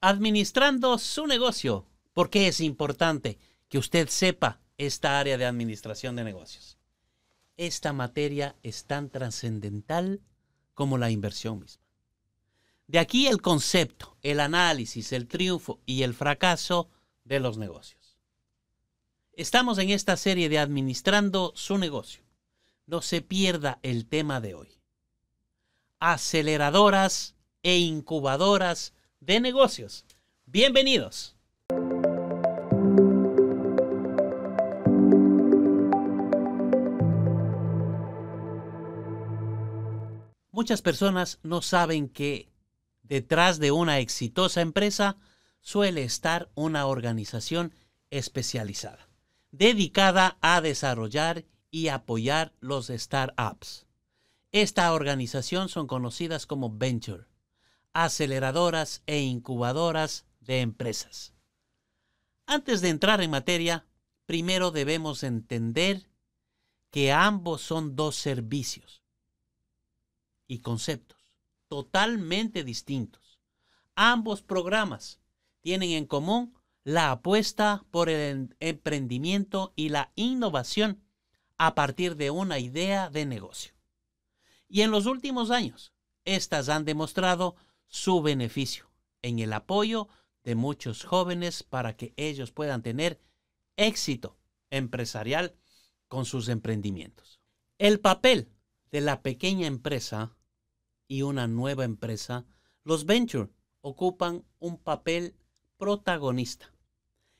administrando su negocio. ¿Por qué es importante que usted sepa esta área de administración de negocios? Esta materia es tan trascendental como la inversión misma. De aquí el concepto, el análisis, el triunfo y el fracaso de los negocios. Estamos en esta serie de administrando su negocio. No se pierda el tema de hoy. Aceleradoras e incubadoras de negocios. Bienvenidos. Muchas personas no saben que detrás de una exitosa empresa suele estar una organización especializada, dedicada a desarrollar y apoyar los startups. Esta organización son conocidas como venture aceleradoras e incubadoras de empresas. Antes de entrar en materia, primero debemos entender que ambos son dos servicios y conceptos totalmente distintos. Ambos programas tienen en común la apuesta por el emprendimiento y la innovación a partir de una idea de negocio. Y en los últimos años, estas han demostrado su beneficio en el apoyo de muchos jóvenes para que ellos puedan tener éxito empresarial con sus emprendimientos. El papel de la pequeña empresa y una nueva empresa, los venture ocupan un papel protagonista,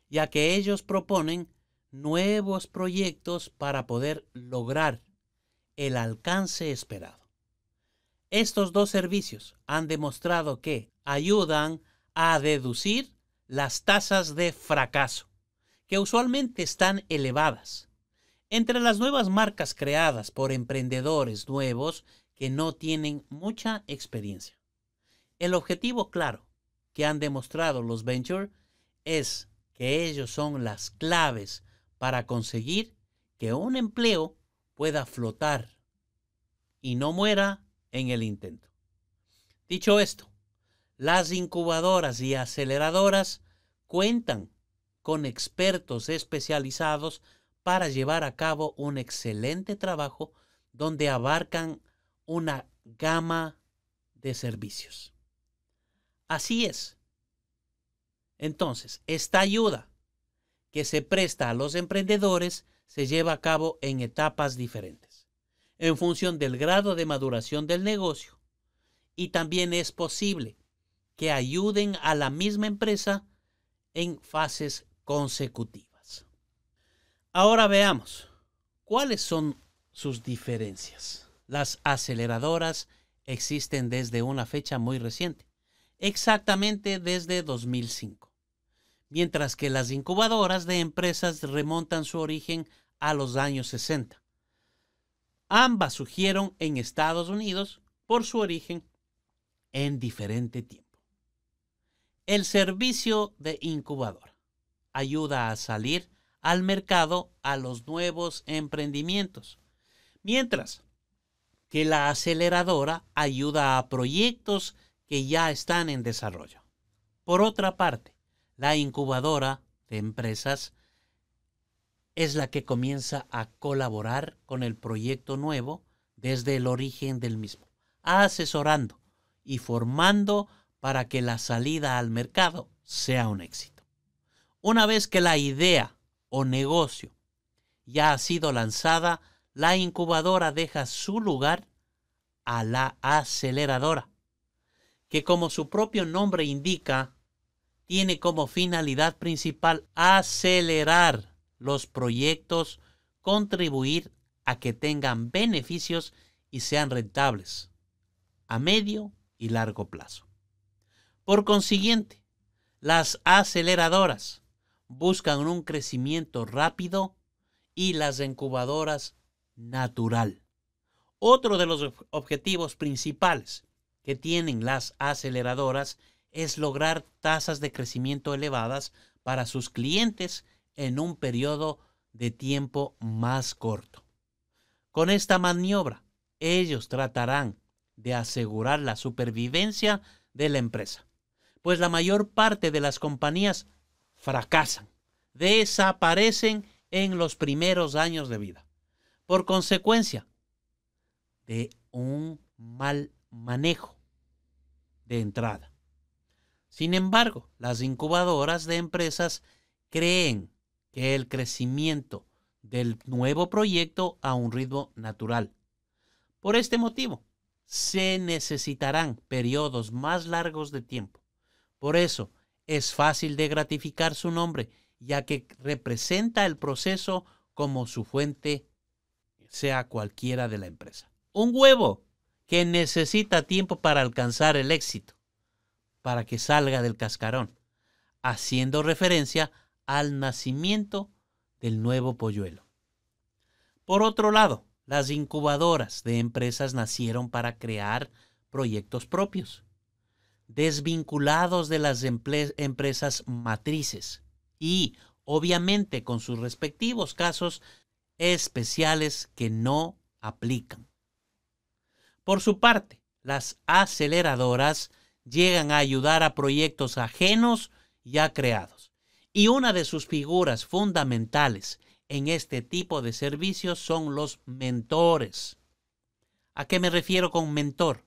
ya que ellos proponen nuevos proyectos para poder lograr el alcance esperado. Estos dos servicios han demostrado que ayudan a deducir las tasas de fracaso, que usualmente están elevadas. Entre las nuevas marcas creadas por emprendedores nuevos que no tienen mucha experiencia. El objetivo claro que han demostrado los venture es que ellos son las claves para conseguir que un empleo pueda flotar y no muera en el intento. Dicho esto, las incubadoras y aceleradoras cuentan con expertos especializados para llevar a cabo un excelente trabajo donde abarcan una gama de servicios. Así es. Entonces, esta ayuda que se presta a los emprendedores se lleva a cabo en etapas diferentes en función del grado de maduración del negocio y también es posible que ayuden a la misma empresa en fases consecutivas. Ahora veamos cuáles son sus diferencias. Las aceleradoras existen desde una fecha muy reciente, exactamente desde 2005, mientras que las incubadoras de empresas remontan su origen a los años 60. Ambas surgieron en Estados Unidos por su origen en diferente tiempo. El servicio de incubadora ayuda a salir al mercado a los nuevos emprendimientos, mientras que la aceleradora ayuda a proyectos que ya están en desarrollo. Por otra parte, la incubadora de empresas es la que comienza a colaborar con el proyecto nuevo desde el origen del mismo, asesorando y formando para que la salida al mercado sea un éxito. Una vez que la idea o negocio ya ha sido lanzada, la incubadora deja su lugar a la aceleradora, que como su propio nombre indica, tiene como finalidad principal acelerar los proyectos, contribuir a que tengan beneficios y sean rentables a medio y largo plazo. Por consiguiente, las aceleradoras buscan un crecimiento rápido y las incubadoras natural. Otro de los objetivos principales que tienen las aceleradoras es lograr tasas de crecimiento elevadas para sus clientes en un periodo de tiempo más corto. Con esta maniobra, ellos tratarán de asegurar la supervivencia de la empresa, pues la mayor parte de las compañías fracasan, desaparecen en los primeros años de vida, por consecuencia de un mal manejo de entrada. Sin embargo, las incubadoras de empresas creen el crecimiento del nuevo proyecto a un ritmo natural. Por este motivo, se necesitarán periodos más largos de tiempo. Por eso, es fácil de gratificar su nombre, ya que representa el proceso como su fuente, sea cualquiera de la empresa. Un huevo que necesita tiempo para alcanzar el éxito, para que salga del cascarón, haciendo referencia a al nacimiento del nuevo polluelo. Por otro lado, las incubadoras de empresas nacieron para crear proyectos propios, desvinculados de las empresas matrices y, obviamente, con sus respectivos casos especiales que no aplican. Por su parte, las aceleradoras llegan a ayudar a proyectos ajenos ya creados y una de sus figuras fundamentales en este tipo de servicios son los mentores. ¿A qué me refiero con mentor?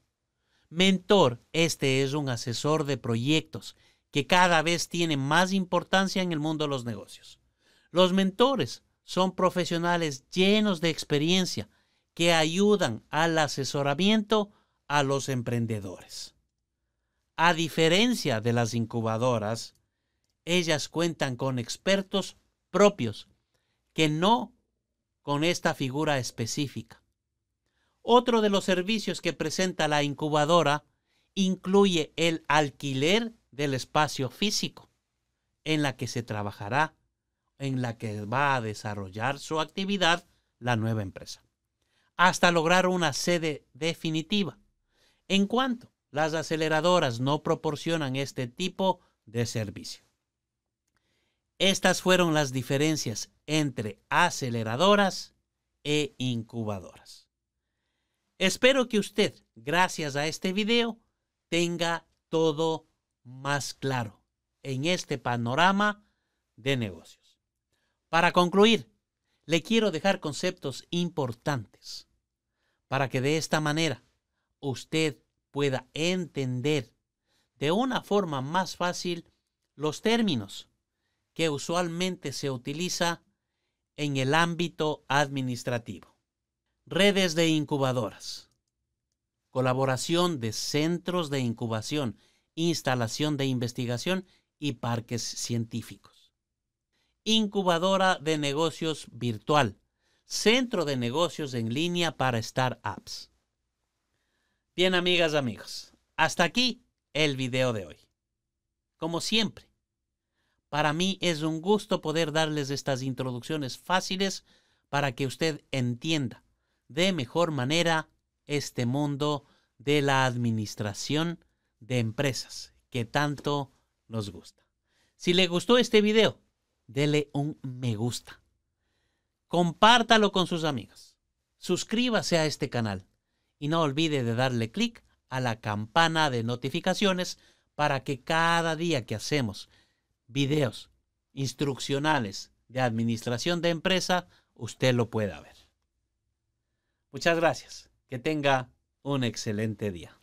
Mentor, este es un asesor de proyectos que cada vez tiene más importancia en el mundo de los negocios. Los mentores son profesionales llenos de experiencia que ayudan al asesoramiento a los emprendedores. A diferencia de las incubadoras, ellas cuentan con expertos propios que no con esta figura específica. Otro de los servicios que presenta la incubadora incluye el alquiler del espacio físico en la que se trabajará, en la que va a desarrollar su actividad la nueva empresa, hasta lograr una sede definitiva. En cuanto las aceleradoras no proporcionan este tipo de servicio. Estas fueron las diferencias entre aceleradoras e incubadoras. Espero que usted, gracias a este video, tenga todo más claro en este panorama de negocios. Para concluir, le quiero dejar conceptos importantes para que de esta manera usted pueda entender de una forma más fácil los términos que usualmente se utiliza en el ámbito administrativo. Redes de incubadoras. Colaboración de centros de incubación, instalación de investigación y parques científicos. Incubadora de negocios virtual. Centro de negocios en línea para startups. Bien, amigas, amigos. Hasta aquí el video de hoy. Como siempre, para mí es un gusto poder darles estas introducciones fáciles para que usted entienda de mejor manera este mundo de la administración de empresas que tanto nos gusta. Si le gustó este video, dele un me gusta. Compártalo con sus amigos. Suscríbase a este canal y no olvide de darle clic a la campana de notificaciones para que cada día que hacemos videos instruccionales de administración de empresa, usted lo pueda ver. Muchas gracias. Que tenga un excelente día.